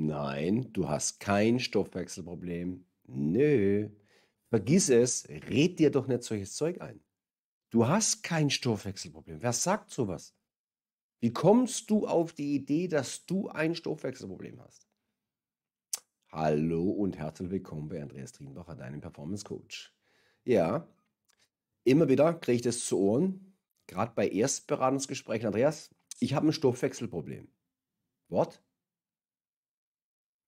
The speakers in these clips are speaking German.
Nein, du hast kein Stoffwechselproblem. Nö. Vergiss es, red dir doch nicht solches Zeug ein. Du hast kein Stoffwechselproblem. Wer sagt sowas? Wie kommst du auf die Idee, dass du ein Stoffwechselproblem hast? Hallo und herzlich willkommen bei Andreas Trienbacher, deinem Performance Coach. Ja, immer wieder kriege ich das zu Ohren, gerade bei Erstberatungsgesprächen. Andreas, ich habe ein Stoffwechselproblem. Was?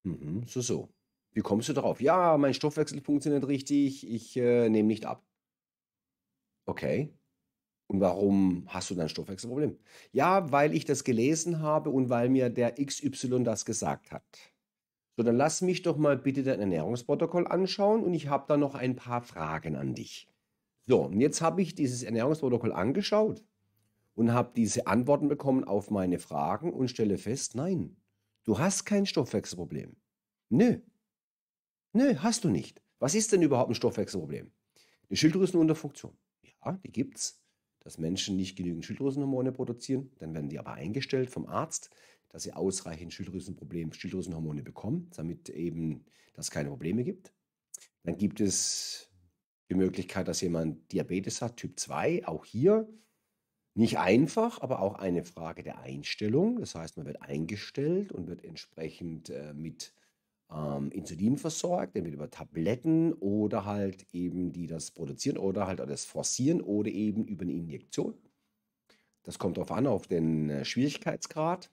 Mhm, so, so. Wie kommst du darauf? Ja, mein Stoffwechsel funktioniert richtig, ich äh, nehme nicht ab. Okay. Und warum hast du dein Stoffwechselproblem? Ja, weil ich das gelesen habe und weil mir der XY das gesagt hat. So, dann lass mich doch mal bitte dein Ernährungsprotokoll anschauen und ich habe da noch ein paar Fragen an dich. So, und jetzt habe ich dieses Ernährungsprotokoll angeschaut und habe diese Antworten bekommen auf meine Fragen und stelle fest, nein, du hast kein Stoffwechselproblem. Nö. Nö, hast du nicht. Was ist denn überhaupt ein Stoffwechselproblem? Eine Schilddrüsenunterfunktion. Ja, die gibt's. Dass Menschen nicht genügend Schilddrüsenhormone produzieren, dann werden die aber eingestellt vom Arzt, dass sie ausreichend Schilddrüsenproblem, Schilddrüsenhormone bekommen, damit eben das keine Probleme gibt. Dann gibt es die Möglichkeit, dass jemand Diabetes hat, Typ 2, auch hier nicht einfach, aber auch eine Frage der Einstellung. Das heißt, man wird eingestellt und wird entsprechend äh, mit ähm, Insulin versorgt, entweder über Tabletten oder halt eben, die das produzieren oder halt das forcieren oder eben über eine Injektion. Das kommt darauf an, auf den äh, Schwierigkeitsgrad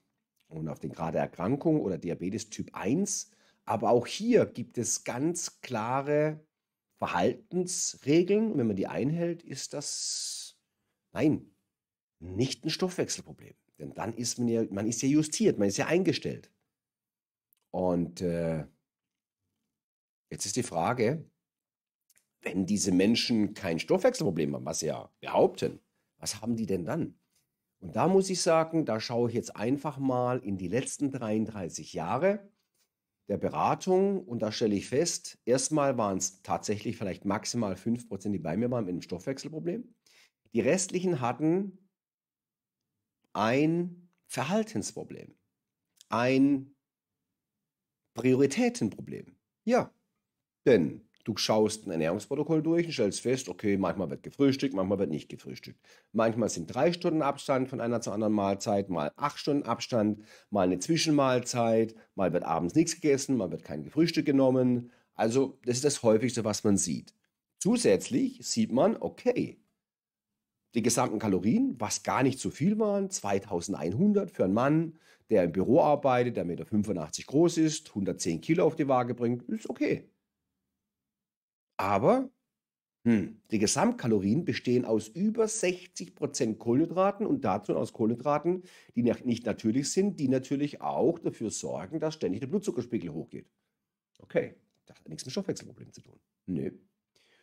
und auf den Grad der Erkrankung oder Diabetes Typ 1. Aber auch hier gibt es ganz klare Verhaltensregeln. Und wenn man die einhält, ist das, nein, nicht ein Stoffwechselproblem. Denn dann ist man ja, man ist ja justiert, man ist ja eingestellt. Und äh, jetzt ist die Frage, wenn diese Menschen kein Stoffwechselproblem haben, was sie ja behaupten, was haben die denn dann? Und da muss ich sagen, da schaue ich jetzt einfach mal in die letzten 33 Jahre der Beratung und da stelle ich fest, erstmal waren es tatsächlich vielleicht maximal 5%, die bei mir waren mit einem Stoffwechselproblem. Die restlichen hatten ein Verhaltensproblem, ein Prioritätenproblem. Ja, denn du schaust ein Ernährungsprotokoll durch und stellst fest, okay, manchmal wird gefrühstückt, manchmal wird nicht gefrühstückt. Manchmal sind drei Stunden Abstand von einer zur anderen Mahlzeit, mal acht Stunden Abstand, mal eine Zwischenmahlzeit, mal wird abends nichts gegessen, mal wird kein Gefrühstück genommen. Also das ist das häufigste, was man sieht. Zusätzlich sieht man, okay, die gesamten Kalorien, was gar nicht so viel waren, 2100 für einen Mann, der im Büro arbeitet, der 1,85 Meter groß ist, 110 Kilo auf die Waage bringt, ist okay. Aber hm, die Gesamtkalorien bestehen aus über 60% Kohlenhydraten und dazu aus Kohlenhydraten, die nicht natürlich sind, die natürlich auch dafür sorgen, dass ständig der Blutzuckerspiegel hochgeht. Okay, das hat nichts mit Stoffwechselproblemen zu tun. Nö. Nee.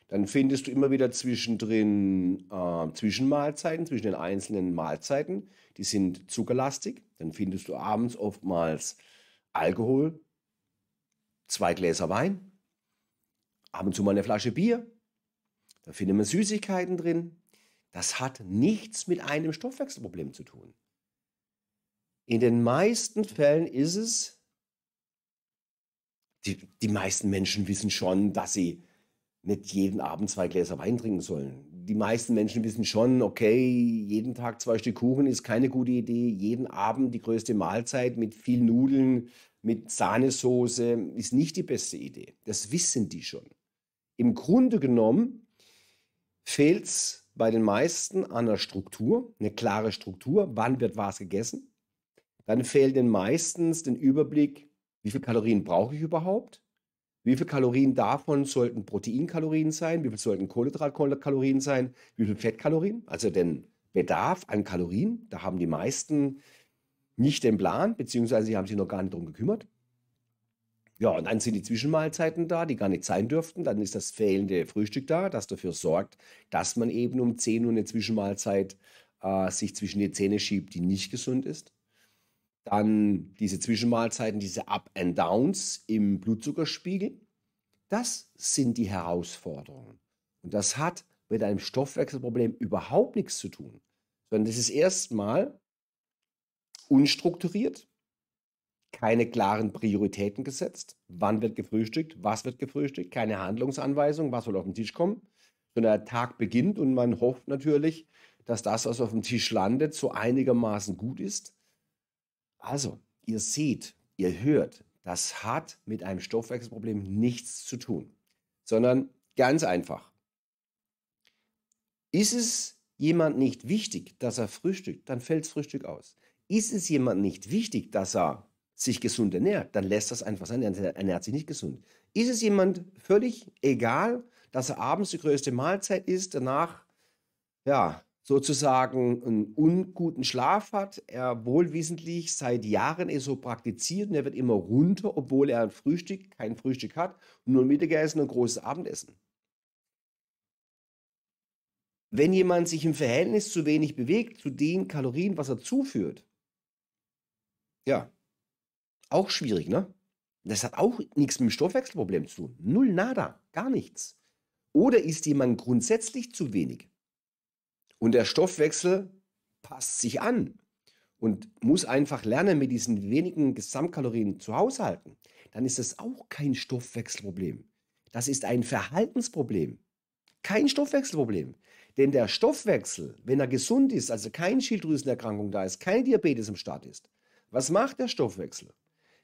Dann findest du immer wieder zwischendrin äh, Zwischenmahlzeiten, zwischen den einzelnen Mahlzeiten. Die sind zuckerlastig. Dann findest du abends oftmals Alkohol, zwei Gläser Wein, ab und zu mal eine Flasche Bier. Da findet man Süßigkeiten drin. Das hat nichts mit einem Stoffwechselproblem zu tun. In den meisten Fällen ist es, die, die meisten Menschen wissen schon, dass sie nicht jeden Abend zwei Gläser Wein trinken sollen. Die meisten Menschen wissen schon, okay, jeden Tag zwei Stück Kuchen ist keine gute Idee. Jeden Abend die größte Mahlzeit mit viel Nudeln, mit Sahnesoße ist nicht die beste Idee. Das wissen die schon. Im Grunde genommen fehlt es bei den meisten an einer Struktur, eine klare Struktur, wann wird was gegessen. Dann fehlt den meistens den Überblick, wie viele Kalorien brauche ich überhaupt? wie viele Kalorien davon sollten Proteinkalorien sein, wie viel sollten Kohlenhydratkalorien sein, wie viel Fettkalorien, also den Bedarf an Kalorien, da haben die meisten nicht den Plan, beziehungsweise sie haben sich noch gar nicht darum gekümmert. Ja, und dann sind die Zwischenmahlzeiten da, die gar nicht sein dürften. Dann ist das fehlende Frühstück da, das dafür sorgt, dass man eben um 10 Uhr eine Zwischenmahlzeit äh, sich zwischen die Zähne schiebt, die nicht gesund ist. Dann diese Zwischenmahlzeiten, diese Up and Downs im Blutzuckerspiegel. Das sind die Herausforderungen. Und das hat mit einem Stoffwechselproblem überhaupt nichts zu tun, sondern das ist erstmal unstrukturiert, keine klaren Prioritäten gesetzt. Wann wird gefrühstückt? Was wird gefrühstückt? Keine Handlungsanweisung, was soll auf den Tisch kommen? Sondern der Tag beginnt und man hofft natürlich, dass das, was auf dem Tisch landet, so einigermaßen gut ist. Also, ihr seht, ihr hört, das hat mit einem Stoffwechselproblem nichts zu tun, sondern ganz einfach. Ist es jemand nicht wichtig, dass er frühstückt, dann fällt das Frühstück aus. Ist es jemand nicht wichtig, dass er sich gesund ernährt, dann lässt das einfach sein, er ernährt sich nicht gesund. Ist es jemand völlig egal, dass er abends die größte Mahlzeit isst, danach ja, sozusagen einen unguten Schlaf hat, er wohlwissentlich seit Jahren es eh so praktiziert und er wird immer runter, obwohl er ein Frühstück, kein Frühstück hat, nur Mittagessen und großes Abendessen. Wenn jemand sich im Verhältnis zu wenig bewegt, zu den Kalorien, was er zuführt, ja, auch schwierig, ne? Das hat auch nichts mit dem Stoffwechselproblem zu tun. Null nada, gar nichts. Oder ist jemand grundsätzlich zu wenig? Und der Stoffwechsel passt sich an und muss einfach lernen, mit diesen wenigen Gesamtkalorien zu haushalten, dann ist das auch kein Stoffwechselproblem. Das ist ein Verhaltensproblem. Kein Stoffwechselproblem. Denn der Stoffwechsel, wenn er gesund ist, also keine Schilddrüsenerkrankung da ist, kein Diabetes im Start ist, was macht der Stoffwechsel?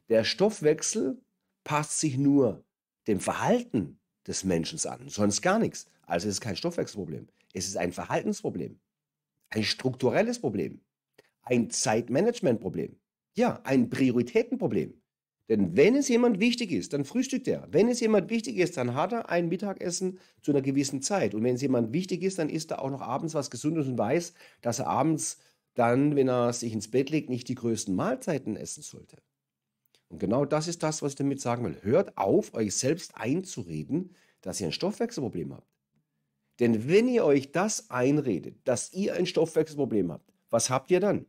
Der Stoffwechsel passt sich nur dem Verhalten des Menschen an, sonst gar nichts. Also es ist kein Stoffwechselproblem, es ist ein Verhaltensproblem, ein strukturelles Problem, ein Zeitmanagementproblem, ja, ein Prioritätenproblem. Denn wenn es jemand wichtig ist, dann frühstückt er. Wenn es jemand wichtig ist, dann hat er ein Mittagessen zu einer gewissen Zeit. Und wenn es jemand wichtig ist, dann isst er auch noch abends was Gesundes und weiß, dass er abends dann, wenn er sich ins Bett legt, nicht die größten Mahlzeiten essen sollte. Und genau das ist das, was ich damit sagen will. Hört auf, euch selbst einzureden, dass ihr ein Stoffwechselproblem habt. Denn wenn ihr euch das einredet, dass ihr ein Stoffwechselproblem habt, was habt ihr dann?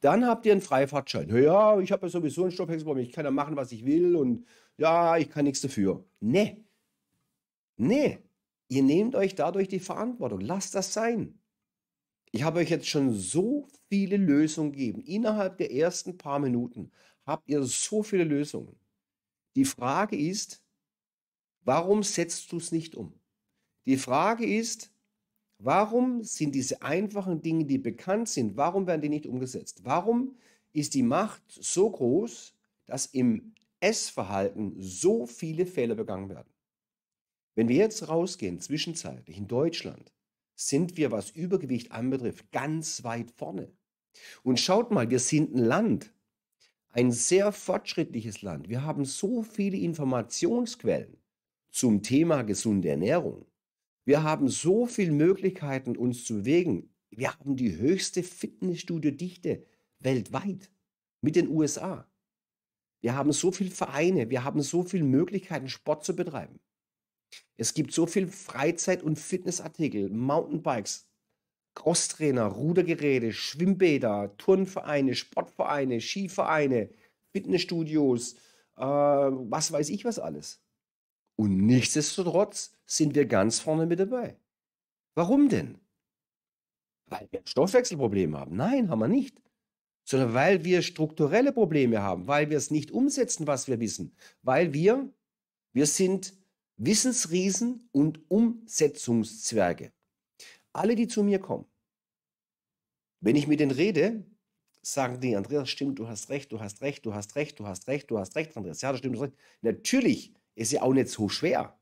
Dann habt ihr einen Freifahrtschein. Ja, ich habe ja sowieso ein Stoffwechselproblem, ich kann ja machen, was ich will und ja, ich kann nichts dafür. Nee. Nee. Ihr nehmt euch dadurch die Verantwortung. Lasst das sein. Ich habe euch jetzt schon so viele Lösungen gegeben. Innerhalb der ersten paar Minuten habt ihr so viele Lösungen. Die Frage ist, warum setzt du es nicht um? Die Frage ist, warum sind diese einfachen Dinge, die bekannt sind, warum werden die nicht umgesetzt? Warum ist die Macht so groß, dass im Essverhalten so viele Fehler begangen werden? Wenn wir jetzt rausgehen, zwischenzeitlich in Deutschland, sind wir, was Übergewicht anbetrifft, ganz weit vorne. Und schaut mal, wir sind ein Land, ein sehr fortschrittliches Land. Wir haben so viele Informationsquellen zum Thema gesunde Ernährung. Wir haben so viele Möglichkeiten, uns zu bewegen. Wir haben die höchste Fitnessstudio-Dichte weltweit mit den USA. Wir haben so viele Vereine, wir haben so viele Möglichkeiten, Sport zu betreiben. Es gibt so viele Freizeit- und Fitnessartikel, Mountainbikes, Crosstrainer, Rudergeräte, Schwimmbäder, Turnvereine, Sportvereine, Skivereine, Fitnessstudios, äh, was weiß ich was alles. Und nichtsdestotrotz sind wir ganz vorne mit dabei. Warum denn? Weil wir Stoffwechselprobleme haben. Nein, haben wir nicht. Sondern weil wir strukturelle Probleme haben, weil wir es nicht umsetzen, was wir wissen. Weil wir, wir sind Wissensriesen und Umsetzungszwerge. Alle, die zu mir kommen, wenn ich mit denen rede, sagen die, Andreas, stimmt, du hast recht, du hast recht, du hast recht, du hast recht, du hast recht, Andreas. Ja, das stimmt, du hast recht. Natürlich ist ja auch nicht so schwer.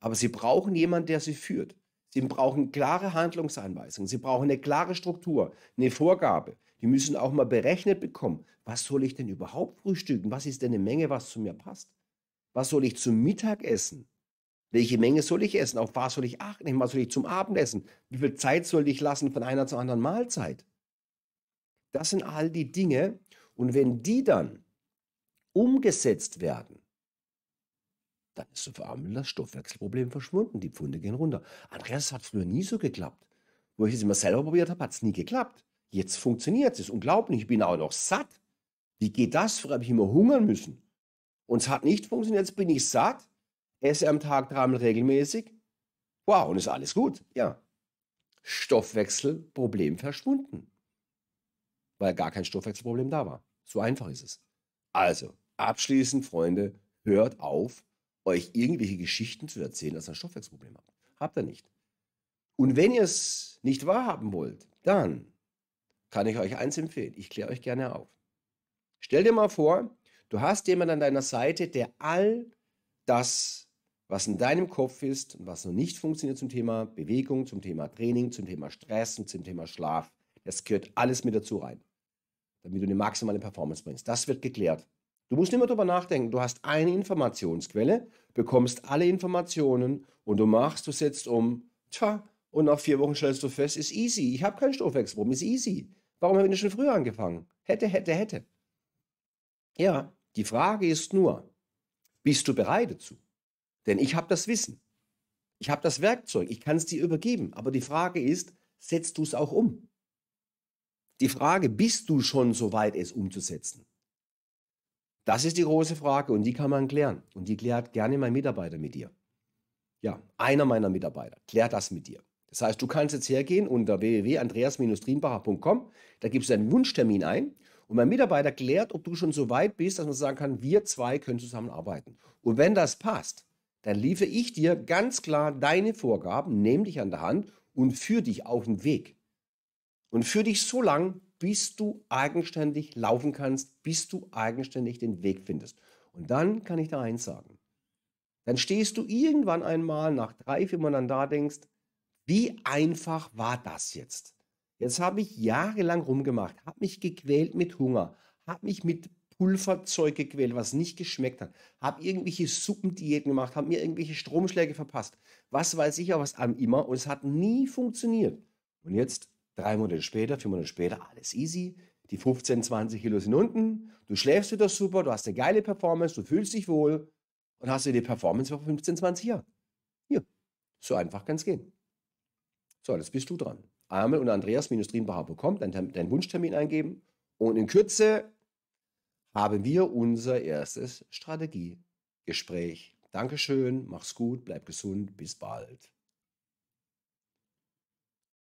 Aber sie brauchen jemanden, der sie führt. Sie brauchen klare Handlungsanweisungen. Sie brauchen eine klare Struktur, eine Vorgabe. Die müssen auch mal berechnet bekommen, was soll ich denn überhaupt frühstücken? Was ist denn eine Menge, was zu mir passt? Was soll ich zum Mittag essen? Welche Menge soll ich essen? Auf was soll ich achten? Was soll ich zum Abendessen? Wie viel Zeit soll ich lassen von einer zur anderen Mahlzeit? Das sind all die Dinge. Und wenn die dann umgesetzt werden, dann ist so vor allem das Stoffwechselproblem verschwunden. Die Pfunde gehen runter. Andreas hat früher nie so geklappt. Wo ich es immer selber probiert habe, hat es nie geklappt. Jetzt funktioniert es. Ist unglaublich. Ich bin auch noch satt. Wie geht das? Früher habe ich immer hungern müssen. Und es hat nicht funktioniert. Jetzt bin ich satt esse am Tag dreimal regelmäßig, wow, und ist alles gut. Ja. Stoffwechselproblem verschwunden. Weil gar kein Stoffwechselproblem da war. So einfach ist es. Also, abschließend, Freunde, hört auf, euch irgendwelche Geschichten zu erzählen, dass ihr ein Stoffwechselproblem habt. Habt ihr nicht. Und wenn ihr es nicht wahrhaben wollt, dann kann ich euch eins empfehlen. Ich kläre euch gerne auf. Stell dir mal vor, du hast jemanden an deiner Seite, der all das was in deinem Kopf ist und was noch nicht funktioniert zum Thema Bewegung, zum Thema Training, zum Thema Stress und zum Thema Schlaf. Das gehört alles mit dazu rein, damit du eine maximale Performance bringst. Das wird geklärt. Du musst nicht mehr darüber nachdenken. Du hast eine Informationsquelle, bekommst alle Informationen und du machst, du setzt um. Tja, und nach vier Wochen stellst du fest, ist easy. Ich habe kein Stoffwechselproblem, ist easy. Warum habe ich nicht schon früher angefangen? Hätte, hätte, hätte. Ja, die Frage ist nur, bist du bereit dazu? Denn ich habe das Wissen. Ich habe das Werkzeug. Ich kann es dir übergeben. Aber die Frage ist, setzt du es auch um? Die Frage, bist du schon so weit, es umzusetzen? Das ist die große Frage und die kann man klären. Und die klärt gerne mein Mitarbeiter mit dir. Ja, einer meiner Mitarbeiter klärt das mit dir. Das heißt, du kannst jetzt hergehen unter www.andreas-triembacher.com, da gibst du einen Wunschtermin ein und mein Mitarbeiter klärt, ob du schon so weit bist, dass man sagen kann, wir zwei können zusammenarbeiten. Und wenn das passt, dann liefere ich dir ganz klar deine Vorgaben, nehme dich an der Hand und führe dich auf den Weg. Und führe dich so lang, bis du eigenständig laufen kannst, bis du eigenständig den Weg findest. Und dann kann ich da eins sagen. Dann stehst du irgendwann einmal nach drei, vier Monaten da denkst, wie einfach war das jetzt? Jetzt habe ich jahrelang rumgemacht, habe mich gequält mit Hunger, habe mich mit Pulverzeug gequält, was nicht geschmeckt hat. Habe irgendwelche Suppendiäten gemacht, habe mir irgendwelche Stromschläge verpasst. Was weiß ich auch was an immer. Und es hat nie funktioniert. Und jetzt, drei Monate später, vier Monate später, alles easy. Die 15, 20 Kilo sind unten. Du schläfst wieder super, du hast eine geile Performance, du fühlst dich wohl. Und hast dir die Performance vor 15, 20 Jahren. Hier, so einfach kann es gehen. So, jetzt bist du dran. Einmal unter Andreas-Dreambach.com, deinen, deinen Wunschtermin eingeben. Und in Kürze haben wir unser erstes Strategiegespräch. Dankeschön, mach's gut, bleib gesund, bis bald.